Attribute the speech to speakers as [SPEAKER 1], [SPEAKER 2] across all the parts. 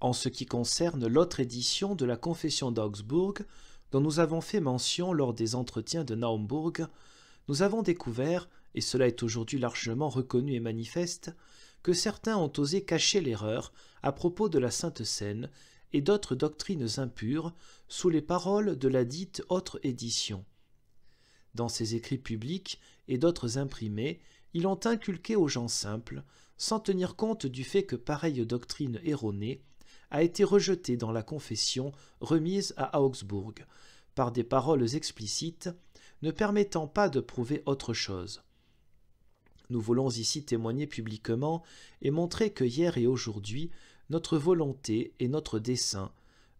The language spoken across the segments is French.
[SPEAKER 1] en ce qui concerne l'autre édition de la Confession d'Augsbourg, dont nous avons fait mention lors des entretiens de Naumbourg, nous avons découvert, et cela est aujourd'hui largement reconnu et manifeste, que certains ont osé cacher l'erreur à propos de la Sainte Seine et d'autres doctrines impures sous les paroles de la dite autre édition. Dans ses écrits publics et d'autres imprimés, ils ont inculqué aux gens simples, sans tenir compte du fait que pareille doctrine erronée a été rejeté dans la confession remise à Augsbourg par des paroles explicites ne permettant pas de prouver autre chose. Nous voulons ici témoigner publiquement et montrer que hier et aujourd'hui, notre volonté et notre dessein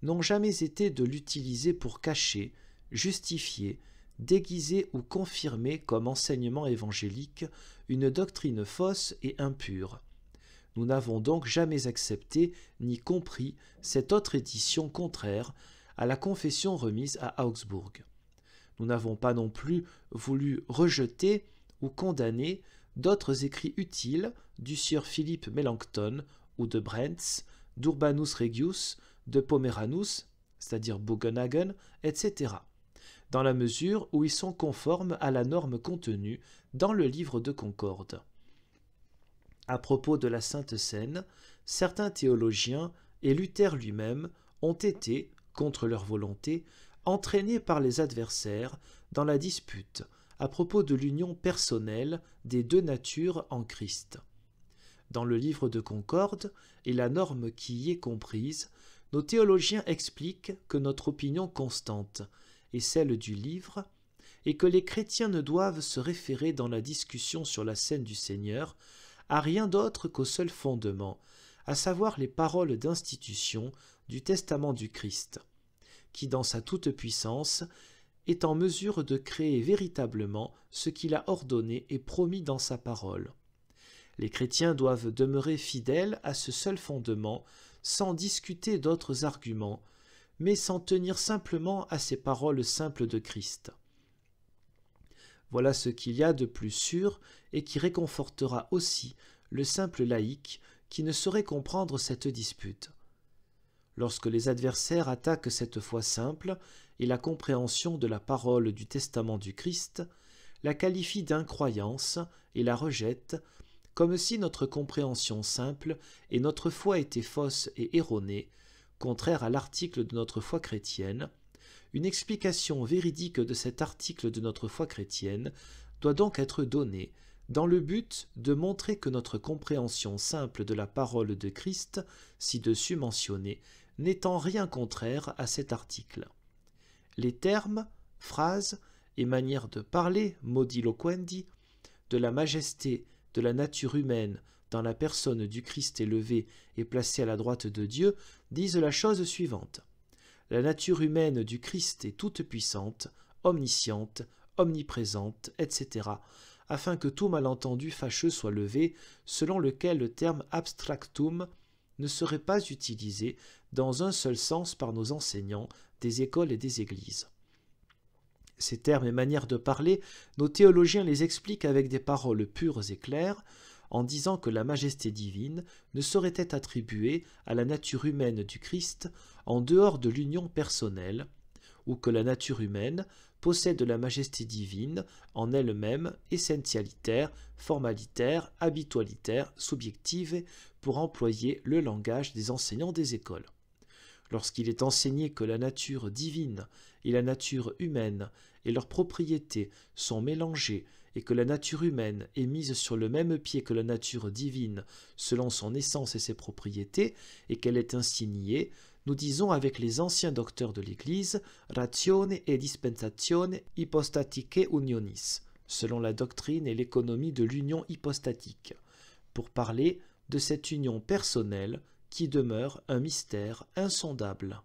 [SPEAKER 1] n'ont jamais été de l'utiliser pour cacher, justifier, déguiser ou confirmer comme enseignement évangélique une doctrine fausse et impure. Nous n'avons donc jamais accepté ni compris cette autre édition contraire à la confession remise à Augsbourg. Nous n'avons pas non plus voulu rejeter ou condamner d'autres écrits utiles du sieur Philippe Melanchthon ou de Brentz, d'Urbanus Regius, de Pomeranus, c'est-à-dire Bugenhagen, etc., dans la mesure où ils sont conformes à la norme contenue dans le livre de Concorde. À propos de la Sainte Seine, certains théologiens et Luther lui-même ont été, contre leur volonté, entraînés par les adversaires dans la dispute à propos de l'union personnelle des deux natures en Christ. Dans le livre de Concorde et la norme qui y est comprise, nos théologiens expliquent que notre opinion constante est celle du livre et que les chrétiens ne doivent se référer dans la discussion sur la scène du Seigneur à rien d'autre qu'au seul fondement, à savoir les paroles d'institution du testament du Christ, qui dans sa toute-puissance est en mesure de créer véritablement ce qu'il a ordonné et promis dans sa parole. Les chrétiens doivent demeurer fidèles à ce seul fondement, sans discuter d'autres arguments, mais sans tenir simplement à ces paroles simples de Christ. Voilà ce qu'il y a de plus sûr et qui réconfortera aussi le simple laïc qui ne saurait comprendre cette dispute. Lorsque les adversaires attaquent cette foi simple et la compréhension de la parole du testament du Christ, la qualifient d'incroyance et la rejettent, comme si notre compréhension simple et notre foi étaient fausses et erronées, contraire à l'article de notre foi chrétienne, une explication véridique de cet article de notre foi chrétienne doit donc être donnée, dans le but de montrer que notre compréhension simple de la parole de Christ, ci-dessus mentionnée, n'est en rien contraire à cet article. Les termes, phrases et manières de parler, loquendi, de la majesté, de la nature humaine, dans la personne du Christ élevé et placé à la droite de Dieu, disent la chose suivante la nature humaine du Christ est toute puissante, omnisciente, omniprésente, etc., afin que tout malentendu fâcheux soit levé, selon lequel le terme abstractum ne serait pas utilisé dans un seul sens par nos enseignants des écoles et des églises. Ces termes et manières de parler, nos théologiens les expliquent avec des paroles pures et claires, en disant que la majesté divine ne saurait être attribuée à la nature humaine du Christ en dehors de l'union personnelle, ou que la nature humaine possède la majesté divine en elle-même essentialitaire, formalitaire, habitualitaire, subjective, pour employer le langage des enseignants des écoles lorsqu'il est enseigné que la nature divine et la nature humaine et leurs propriétés sont mélangées et que la nature humaine est mise sur le même pied que la nature divine selon son essence et ses propriétés, et qu'elle est ainsi niée, nous disons avec les anciens docteurs de l'Église ratione et dispensatione hypostatique unionis, selon la doctrine et l'économie de l'union hypostatique, pour parler de cette union personnelle qui demeure un mystère insondable.